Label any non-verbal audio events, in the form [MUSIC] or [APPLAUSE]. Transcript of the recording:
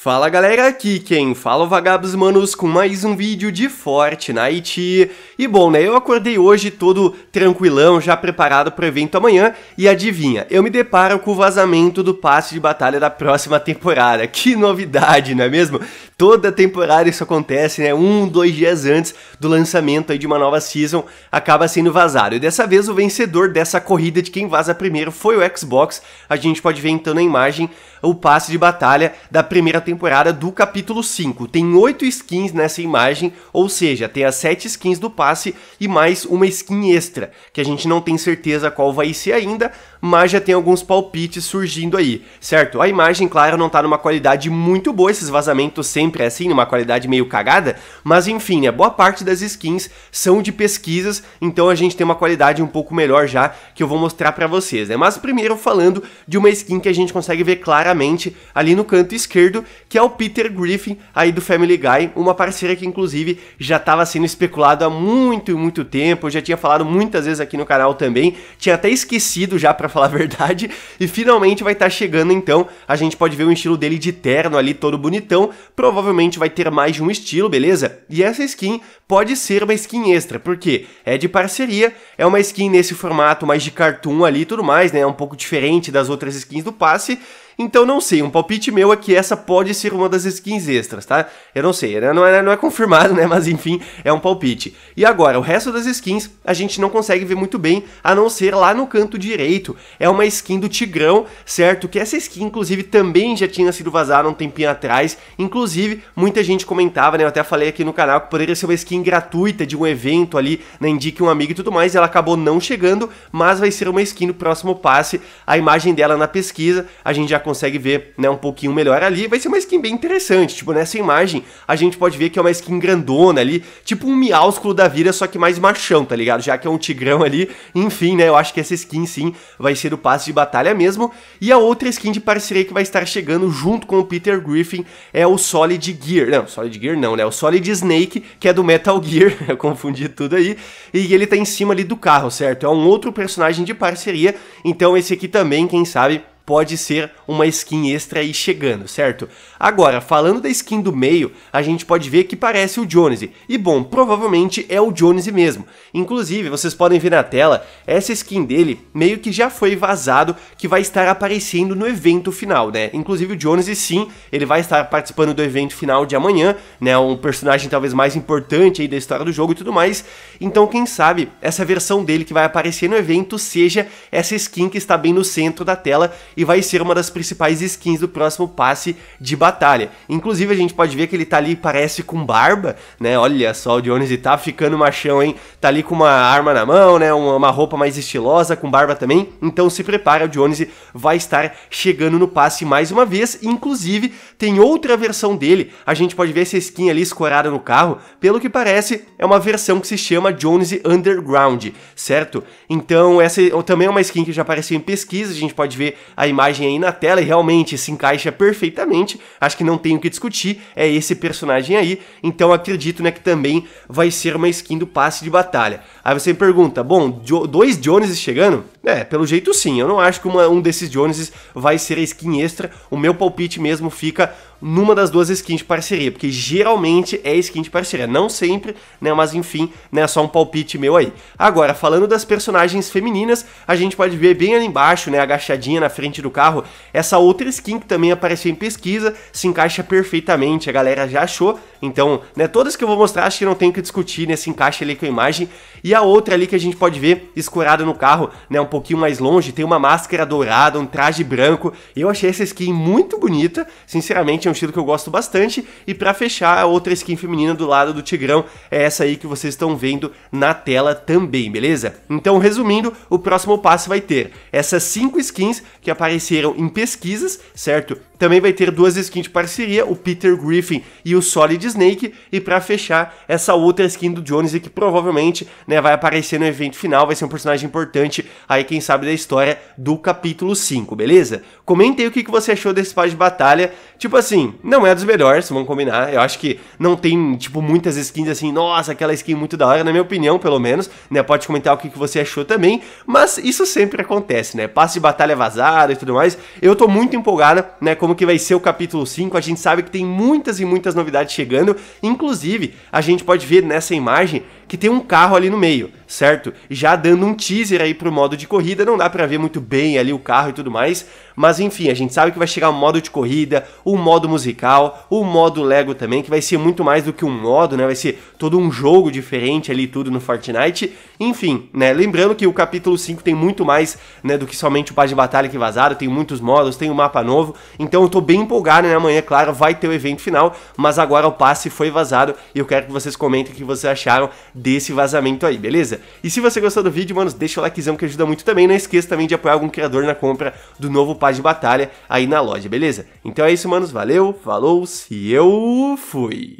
Fala galera, aqui quem fala é o Vagabos Manos com mais um vídeo de Fortnite. E bom, né, eu acordei hoje todo tranquilão, já preparado para o evento amanhã, e adivinha, eu me deparo com o vazamento do passe de batalha da próxima temporada. [LAUGHS] Que novidade, não é mesmo? Toda temporada isso acontece, né, um, dois dias antes do lançamento aí de uma nova season, acaba sendo vazado. E dessa vez o vencedor dessa corrida de quem vaza primeiro foi o Xbox, a gente pode ver então na imagem o passe de batalha da primeira temporada temporada do capítulo 5. Tem 8 skins nessa imagem, ou seja, tem as 7 skins do passe e mais uma skin extra, que a gente não tem certeza qual vai ser ainda, mas já tem alguns palpites surgindo aí, certo? A imagem, claro, não tá numa qualidade muito boa, esses vazamentos sempre é assim, numa qualidade meio cagada, mas enfim, né, boa parte das skins são de pesquisas, então a gente tem uma qualidade um pouco melhor já, que eu vou mostrar para vocês, né? Mas primeiro falando de uma skin que a gente consegue ver claramente ali no canto esquerdo, que é o Peter Griffin, aí do Family Guy, uma parceira que inclusive já estava sendo especulado há muito, muito tempo, eu já tinha falado muitas vezes aqui no canal também, tinha até esquecido já para para falar a verdade. E finalmente vai estar tá chegando então, a gente pode ver o estilo dele de terno ali todo bonitão, provavelmente vai ter mais de um estilo, beleza? E essa skin pode ser uma skin extra, porque é de parceria, é uma skin nesse formato mais de cartoon ali e tudo mais, né? É um pouco diferente das outras skins do passe. Então não sei, um palpite meu é que essa pode ser uma das skins extras, tá? Eu não sei, né? não é, não é confirmado, [LAUGHS] né? Mas enfim, é um palpite. E agora, o resto das skins a gente não consegue ver muito bem, a não ser lá no canto direito. É uma skin do Tigrão, certo? Que essa skin, inclusive, também já tinha sido vazada um tempinho atrás. Inclusive, muita gente comentava, né? Eu até falei aqui no canal que poderia ser uma skin gratuita de um evento ali, né? Indique um amigo e tudo mais. Ela acabou não chegando, mas vai ser uma skin no próximo passe. A imagem dela na pesquisa, a gente já consegue ver, né, um pouquinho melhor ali. Vai ser uma skin bem interessante, tipo, nessa imagem a gente pode ver que é uma skin grandona ali, tipo um miaúsculo da vira, só que mais machão, tá ligado? Já que é um tigrão ali, enfim, né, eu acho que essa skin sim vai ser o passe de batalha mesmo. E a outra skin de parceria que vai estar chegando junto com o Peter Griffin é o Solid Gear, não, Solid Gear não, né, o Solid Snake, que é do Metal Gear, [LAUGHS] eu confundi tudo aí, e ele tá em cima ali do carro, certo? É um outro personagem de parceria, então esse aqui também, quem sabe, pode ser uma skin extra aí chegando, certo? Agora, falando da skin do meio, a gente pode ver que parece o Jonesy e bom, provavelmente é o Jonesy mesmo. Inclusive, vocês podem ver na tela, essa skin dele meio que já foi vazado que vai estar aparecendo no evento final, né? Inclusive o Jonesy sim, ele vai estar participando do evento final de amanhã, né? Um personagem talvez mais importante aí da história do jogo e tudo mais. Então, quem sabe essa versão dele que vai aparecer no evento seja essa skin que está bem no centro da tela e vai ser uma das principais skins do próximo passe de batalha. Inclusive, a gente pode ver que ele tá ali, parece com barba, né? Olha só, o Dionísio tá ficando machão, hein? Tá ali com uma arma na mão, né? Uma roupa mais estilosa, com barba também. Então se prepara, o Dionísio vai estar chegando no passe mais uma vez. Inclusive, tem outra versão dele. A gente pode ver essa skin ali escorada no carro. Pelo que parece, é uma versão que se chama Jones Underground, certo? Então, essa é também é uma skin que já apareceu em pesquisa. A gente pode ver a imagem aí na tela tela e realmente se encaixa perfeitamente. Acho que não tem o que discutir, é esse personagem aí. Então acredito né, que também vai ser uma skin do passe de batalha. Aí você me pergunta, bom, dois Joneses chegando? É, pelo jeito sim. Eu não acho que uma, um desses Joneses vai ser a skin extra. O meu palpite mesmo fica numa das duas skins de parceria, porque geralmente é skin de parceria, não sempre, né, mas enfim, né, só um palpite meu aí. Agora, falando das personagens femininas, a gente pode ver bem ali embaixo, né, agachadinha na frente do carro, essa outra skin que também apareceu em pesquisa, se encaixa perfeitamente, a galera já achou, então, né, todas que eu vou mostrar, acho que não tem o que discutir, né, se encaixa ali com a imagem, e a outra ali que a gente pode ver escurada no carro, né, um pouquinho mais longe, tem uma máscara dourada, um traje branco, eu achei essa skin muito bonita, sinceramente, é um estilo que eu gosto bastante. E para fechar, a outra skin feminina do lado do Tigrão é essa aí que vocês estão vendo na tela também, beleza? Então, resumindo, o próximo passo vai ter essas cinco skins que apareceram em pesquisas, certo? Também vai ter duas skins de parceria, o Peter Griffin e o Solid Snake, e para fechar, essa outra skin do Jones que provavelmente, né, vai aparecer no evento final, vai ser um personagem importante aí quem sabe da história do capítulo 5, beleza? Comente aí o que, que você achou desse paz de batalha. Tipo assim, não é dos melhores, vamos combinar. Eu acho que não tem, tipo, muitas skins assim, nossa, aquela skin muito da hora, na minha opinião, pelo menos, né? Pode comentar o que, que você achou também, mas isso sempre acontece, né? Passe de batalha vazado e tudo mais. Eu tô muito empolgada, né? Como que vai ser o capítulo 5. A gente sabe que tem muitas e muitas novidades chegando. Inclusive, a gente pode ver nessa imagem que tem um carro ali no meio, certo? Já dando um teaser aí pro modo de corrida, não dá para ver muito bem ali o carro e tudo mais, mas enfim, a gente sabe que vai chegar um modo de corrida, um modo musical, um modo Lego também, que vai ser muito mais do que um modo, né? Vai ser todo um jogo diferente ali, tudo no Fortnite. Enfim, né? Lembrando que o capítulo 5 tem muito mais, né, do que somente o Paz de batalha que vazaram, tem muitos modos, tem um mapa novo. Então eu tô bem empolgado, né? Amanhã, é claro, vai ter o evento final, mas agora o passe foi vazado e eu quero que vocês comentem o que vocês acharam desse vazamento aí, beleza? E se você gostou do vídeo, mano, deixa o likezão que ajuda muito também. Não esqueça também de apoiar algum criador na compra do novo passe paz de batalha aí na loja, beleza? Então é isso, manos. Valeu, falou e eu fui!